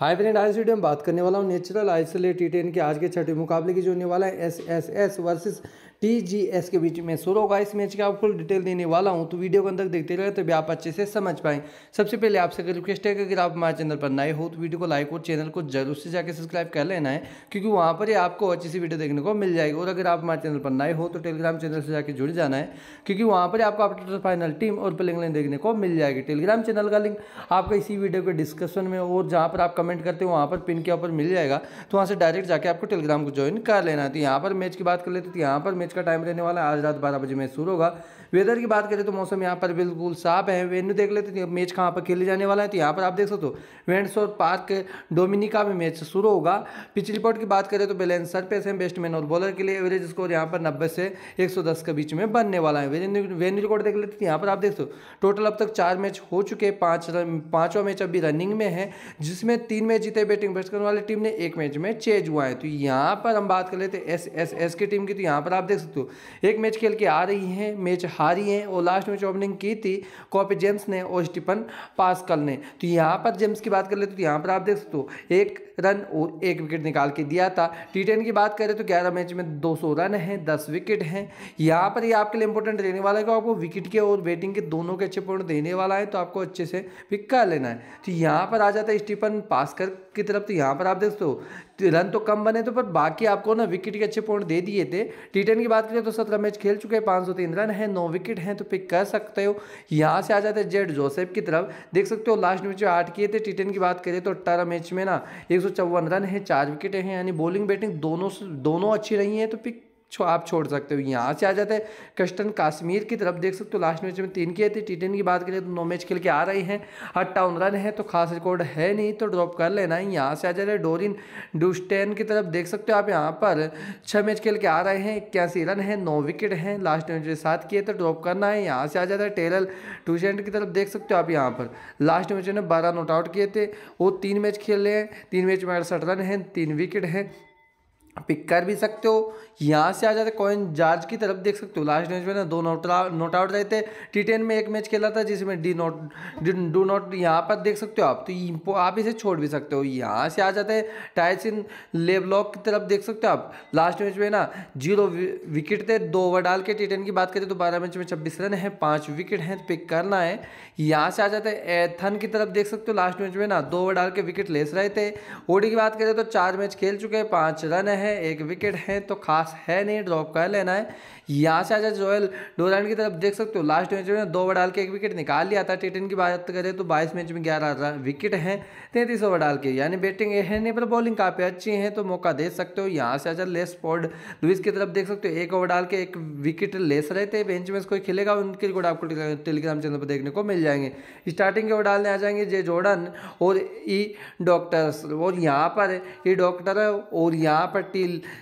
high friend I video में बात करने वाला हूँ नेचुरल आइसोलेट टी टेन के आज के छठे मुकाबले की जो होने वाला है S S S versus TGS के बीच में शुरू होगा इस मैच का आप फुल डिटेल देने वाला हूँ तो वीडियो को अंदर देखते रहे तभी भी आप अच्छे से समझ पाएँ सबसे पहले आपसे रिक्वेस्ट है कि अगर आप हमारे चैनल पर नए हो तो वीडियो को लाइक और चैनल को जरूर से जाकर सब्सक्राइब कर लेना है क्योंकि वहाँ पर ही आपको अच्छी सी वीडियो देखने को मिल जाएगी और अगर आप हमारे चैनल पर नए हो तो टेलीग्राम चैनल से जाकर जुड़ जाना है क्योंकि वहाँ पर आपको अपडेट फाइनल टीम और प्लिंग लाइन देखने को मिल जाएगी टेलीग्राम चैनल का लिंक आपको इसी वीडियो के डिस्कशन में और जहाँ पर आप कमेंट करते हो वहाँ पर पिन के ऊपर मिल जाएगा तो वहाँ से डायरेक्ट जाके आपको टेलीग्राम को ज्वाइन कर लेना है तो यहाँ पर मैच की बात कर लेते तो यहाँ पर मैच का टाइम रहने वाला है आज रात बारह बजे मैच शुरू होगा वेदर की बात करें तो मौसम यहाँ पर बिल्कुल साफ है वेन्यू देख लेते हैं मैच कहाँ पर खेले जाने वाला है तो यहाँ पर आप देख सकते हो वेंट्स और पार्क डोमिनिका में मैच शुरू होगा पिच रिपोर्ट की बात करें तो बैलेंस सरफेस है बेस्टमैन और बॉलर के लिए एवरेज स्कोर यहाँ पर नब्बे से एक के बीच में बनने वाला है वेन्यू रिकॉर्ड देख लेते हैं तो यहाँ पर आप देख सकते हो टोटल अब तक चार मैच हो चुके हैं पाँच पाँचवा मैच अभी रनिंग में है जिसमें तीन मैच जीते बैटिंग बेस्ट करने वाली टीम ने एक मैच में चेज हुआ है तो यहाँ पर हम बात कर लेते हैं एस एस एस की टीम की तो यहाँ पर आप देख सकते हो एक मैच खेल के आ रही है मैच हार हारी हैं और लास्ट में ओपनिंग की थी कॉपी जेम्स ने और स्टीफन पासकल ने तो यहाँ पर जेम्स की बात कर ले तो यहाँ पर आप देख सकते हो एक रन और एक विकेट निकाल के दिया था टी की बात करें तो ग्यारह मैच में 200 रन हैं 10 विकेट हैं यहाँ पर ये आपके लिए इंपॉर्टेंट रहने वाला है कि आपको विकेट के और बैटिंग के दोनों के अच्छे पॉइंट देने वाला है तो आपको अच्छे से पिक कर लेना है तो यहाँ पर आ जाता है स्टीफन पासकर की तरफ तो यहाँ पर आप देखते हो रन तो कम बने तो पर बाकी आपको ना विकेट के अच्छे पॉइंट दे दिए थे टी की बात करें तो सत्रह मैच खेल चुके हैं पाँच सौ तीन रन है नौ विकेट हैं तो पिक कर सकते हो यहाँ से आ जाते हैं जेड जोसेफ की तरफ देख सकते हो लास्ट मैच में आठ किए थे टी की बात करें तो अट्ठारह मैच में ना एक रन है चार विकेटें हैं यानी बॉलिंग बैटिंग दोनों दोनों अच्छी रही हैं तो पिक छो आप छोड़ सकते हो यहाँ से आ जाते हैं कस्टन काश्मीर की तरफ देख सकते हो लास्ट मैच में तीन की थे थी टी की बात करें तो नौ मैच खेल के आ रहे हैं अट्ठावन रन है तो खास रिकॉर्ड है नहीं तो ड्रॉप कर लेना है यहाँ से आ जा रहे डोरिन डुस्टेन की तरफ देख सकते हो आप यहाँ पर छः मैच खेल के आ रहे हैं इक्यासी रन है नौ विकेट हैं लास्ट मैच में सात किए तो ड्रॉप करना है यहाँ से आ जाता है टेलर टूसेंट की तरफ देख सकते हो आप यहाँ पर लास्ट मैच में बारह नोट आउट किए थे वो तीन मैच खेल रहे हैं तीन मैच में अड़सठ रन है तीन विकेट है पिक कर भी सकते हो यहाँ से आ जाते कॉइन जार्ज की तरफ देख सकते हो लास्ट मैच में ना दो नोट नोट आउट रहे थे टी टेन में एक मैच खेला था जिसमें डी नोट डू नोट यहाँ पर देख सकते हो आप तो आप इसे छोड़ भी सकते हो यहाँ से आ जाते हैं इन लेबलॉक की तरफ देख सकते हो आप लास्ट मैच में ना जीरो विकेट थे दो ओवर डाल के टी टेन की बात करें तो बारह मैच में छब्बीस रन है पाँच विकेट हैं पिक करना है यहाँ से आ जाते हैं एथन की तरफ देख सकते हो लास्ट मैच में ना दो ओवर डाल के विकेट लेस रहे थे ओडी की बात करें तो चार मैच खेल चुके हैं पाँच रन है है एक विकेट है तो खास है नहीं ड्रॉप कर लेना है यहाँ से आजा जोएल डोरान की तरफ देख सकते हो लास्ट मैच में दो ओवर डाल के एक विकेट निकाल लिया था टी की बात करें तो बाईस मैच में ग्यारह विकेट हैं तैंतीस ओवर डाल के यानी बैटिंग है नहीं पर बॉलिंग काफ़ी अच्छी है तो मौका दे सकते हो यहाँ से आजा लेस पॉड लुइस की तरफ देख सकते हो एक ओवर डाल के एक विकेट लेस रहे थे बेंच में कोई खेलेगा उनके रिकॉर्ड आपको टेलीग्राम चैनल पर देखने को मिल जाएंगे स्टार्टिंग के ओवर डालने आ जाएंगे जे जोर्डन और ई e डॉक्टर्स और यहाँ पर ई e डॉक्टर और यहाँ पर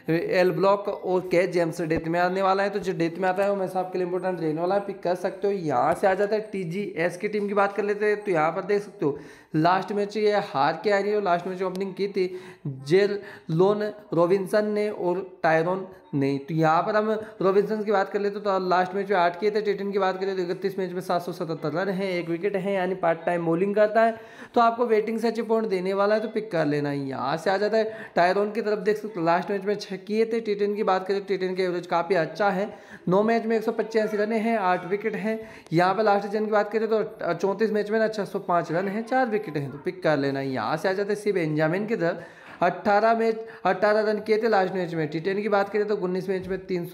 टील एल ब्लॉक और कैच जेम्स डेथ में आने वाला है तो जो डेथ में आता है वो मैं आपके लिए इंपॉर्टेंट रहने वाला है पिक कर सकते हो यहाँ से आ जाता है टी की टीम की बात कर लेते हैं तो यहाँ पर देख सकते हो लास्ट मैच ये हार के आ रही है और लास्ट मैच ओपनिंग की थी जेल लोन रोबिन्सन ने और टायरोन नहीं तो यहाँ पर हम रॉबिन्सन की बात कर लेते तो, तो लास्ट मैच में आठ किए थे टेटन की बात करें तो इकतीस मैच में सात सौ सतहत्तर रन है एक विकेट है यानी पार्ट टाइम बॉलिंग करता है तो आपको बैटिंग से अच्छे पॉइंट देने वाला है तो पिक कर लेना है यहाँ से आ जाता है टायरोन की तरफ देख सकते लास्ट मैच में छः किए थे टेटन की बात करें तो टेटन का एवरेज काफ़ी अच्छा है नौ मैच में एक सौ पचासी रन हैं आठ विकेट हैं यहाँ पर लास्ट जन की बात करें तो चौंतीस मैच में ना छः सौ पाँच रन है चार विकेट विकेट हैं तो पिक कर लेना यहाँ से आ जाते सी बेंजामिन की दर अट्ठारह मैच अट्ठारह रन किए थे लास्ट मैच में टी की बात करें तो उन्नीस मैच में तीन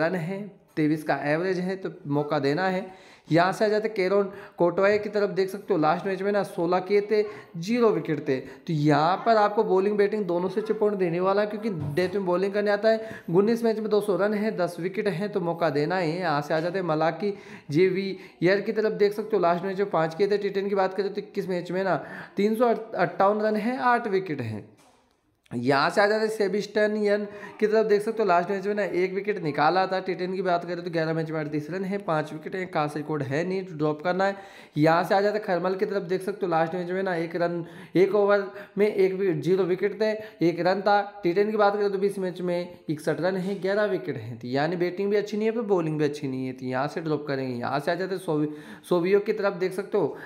रन हैं तेईस का एवरेज है तो मौका देना है यहाँ से आ जाते केरोन कोटवाए की तरफ देख सकते हो लास्ट मैच में ना सोलह के थे जीरो विकेट थे तो यहाँ पर आपको बॉलिंग बैटिंग दोनों से चिपौन देने वाला है क्योंकि डेथ में बॉलिंग करने आता है उन्नीस मैच में दो रन है दस विकेट हैं तो मौका देना ही है यहाँ से आ जाते हैं मलाकी जे वी यर की तरफ देख सकते हो लास्ट मैच में पाँच के थे टी की बात करें तो इक्कीस मैच में ना तीन रन है आठ विकेट हैं यहाँ से आ जाते सेबिस्टन यन की तरफ देख सकते हो लास्ट मैच में ना एक विकेट निकाला था टी की बात करें तो ग्यारह मैच में अड़तीस रन है पांच विकेट है से रिकॉर्ड है नहीं ड्रॉप करना है यहाँ से आ जाते खरमल की तरफ देख सकते हो लास्ट मैच में ना एक रन एक ओवर में एक जीरो विकेट थे एक रन था टी की बात करें तो बीस मैच में इकसठ रन है ग्यारह विकेट हैं थी यानी बैटिंग भी अच्छी नहीं है पर बॉलिंग भी अच्छी नहीं है थी यहाँ से ड्रॉप करेंगे यहाँ से आ जाते सोवियो की तरफ देख सकते हो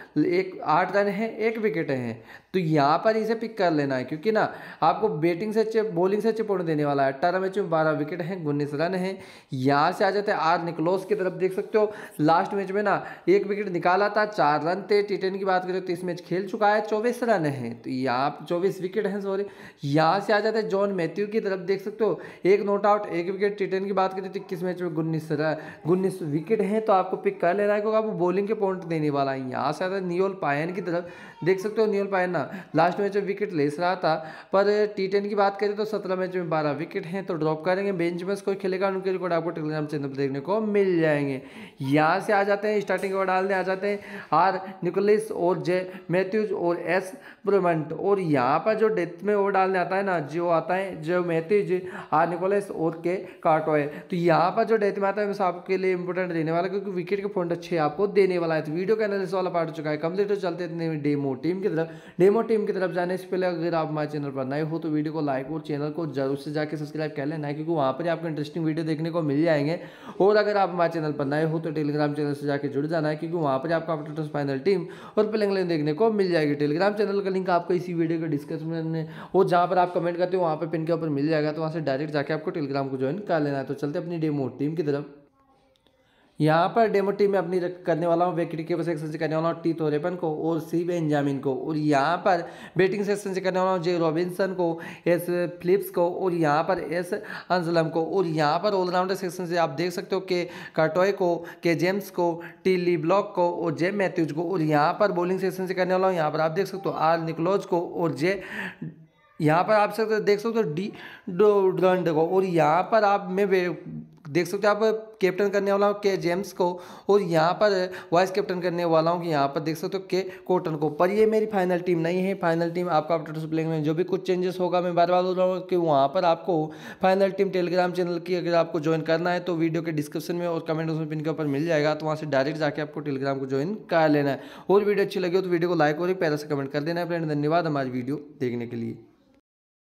एक आठ रन है एक विकेट हैं तो यहाँ पर इसे पिक कर लेना है क्योंकि ना आपको बैटिंग से अच्छे बॉलिंग से अच्छे पॉइंट देने वाला है अट्ठारह मैच में बारह विकेट हैं उन्नीस रन हैं यहाँ से आ जाते हैं आर निकलोस की तरफ देख सकते हो लास्ट मैच में ना एक विकेट निकाला था चार रन थे टी की बात करें तो इस मैच खेल चुका है चौबीस रन है तो यहाँ चौबीस विकेट हैं सॉरी यहाँ से आ जाते हैं जॉन मैथ्यू की तरफ देख सकते हो एक नोट आउट एक विकेट टी की बात करें तो इक्कीस मैच में उन्नीस रन उन्नीस विकेट हैं तो आपको पिक कर लेना है क्योंकि आपको बॉलिंग के पॉइंट देने वाला है यहाँ से आता है नियोल पायन की तरफ देख सकते हो नियोल पायन ना लास्ट मैच में विकेट लेस रहा था पर टी टेन की बात करें तो सत्रह मैच में बारह विकेट हैं तो ड्रॉप करेंगे बेंच में कोई खेलेगा उनके रिकॉर्ड आपको टेलीग्राम चैनल पर देखने को मिल जाएंगे यहाँ से आ जाते हैं स्टार्टिंग ओवर डालने आ जाते हैं आर निकोलिस और जे मैथ्यूज और एस ब्रोमंट और यहाँ पर जो डेथ में ओवर डालने आता है ना जो आता है जो मैथ्यूज आर निकोलिस और के काटो है तो यहाँ पर जो डेथ में आता है आपके लिए इंपॉर्टेंट देने वाला क्योंकि विकेट के फोन अच्छे आपको देने वाला है तो वीडियो का एनालिस वाला पार्ट चुका है कम्प्लीट हो तो चलते इतने डेमो टीम की तरफ डेमो डेमो टीम की तरफ जाने से पहले अगर आप हमारे चैनल पर नए हो तो वीडियो को लाइक और चैनल को जरूर से जाकर सब्सक्राइब कर लेना है क्योंकि वहाँ पर आपको इंटरेस्टिंग वीडियो देखने को मिल जाएंगे और अगर आप हमारे चैनल पर नए हो तो टेलीग्राम चैनल से जाकर जुड़ जाना है क्योंकि वहाँ पर आपको अपडेट फाइनल टीम और प्लेंग लाइन देखने को मिल जाएगी टेलीग्राम चैनल का लिंक आपको इसी वीडियो के डिस्क्रिप्शन में और जहाँ पर आप कमेंट करते हो वहाँ पर पिन के ऊपर मिल जाएगा तो वहाँ से डायरेक्ट जाकर आपको टेलीग्राम को ज्वाइन कर लेना है तो चलते अपनी डेमो टीम की तरफ यहाँ पर डेमो टीम में अपनी करने वाला हूँ विकेट कीपर सेक्शन से करने वाला हूँ टी थोरेपन को और सी बेंजामिन को और यहाँ पर बैटिंग सेक्शन से करने वाला हूँ जे रॉबिन्सन को एस फिलिप्स को और यहाँ पर एस अंजलम को और यहाँ पर ऑलराउंडर सेक्शन से आप देख सकते हो के कार्टोय को के जेम्स को टी ली ब्लॉक को और जे मैथ्यूज को और यहाँ पर बॉलिंग सेक्शन से करने वाला हूँ यहाँ पर आप देख सकते हो आर निकलोज को और जे यहाँ पर आप सकते देख सकते हो डी डोडगंड को और यहाँ पर आप मैं देख सकते हो आप कैप्टन करने वाला हूँ के जेम्स को और यहाँ पर वाइस कैप्टन करने वाला हूँ कि यहाँ पर देख सकते हो के कोटन को पर ये मेरी फाइनल टीम नहीं है फाइनल टीम आपका टोटल प्लेंग में जो भी कुछ चेंजेस होगा मैं बार बार बोल रहा हूँ कि वहाँ पर आपको फाइनल टीम टेलीग्राम चैनल की अगर आपको ज्वाइन करना है तो वीडियो के डिस्क्रिप्शन में और कमेंट उसमें पिन के ऊपर मिल जाएगा तो वहाँ से डायरेक्ट जाके आपको टेलीग्राम को ज्वाइन कर लेना है और वीडियो अच्छी लगी हो तो वीडियो को लाइक और एक पैरा से कमेंट कर देना है फ्रेंड धन्यवाद हमारी वीडियो देखने के लिए